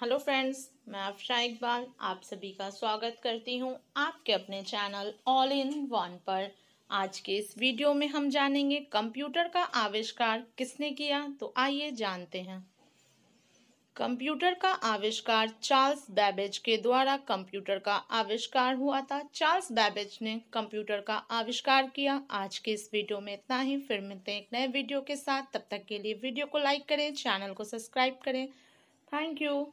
hello friends मैं अफशा इकबाल आप सभी का स्वागत करती हूं आपके अपने चैनल ऑल इन वन पर आज के इस वीडियो में हम जानेंगे कंप्यूटर का आविष्कार किसने किया तो आइए जानते हैं कंप्यूटर का आविष्कार चार्ल्स बैबेज के द्वारा कंप्यूटर का आविष्कार हुआ था चार्ल्स बैबेज ने कंप्यूटर का आविष्कार किया आज के इस वीडियो में इतना ही फिर मिलते हैं एक नए वीडियो के साथ तब तक के लिए वीडियो को लाइक करें चैनल को सब्सक्राइब करें थैंक यू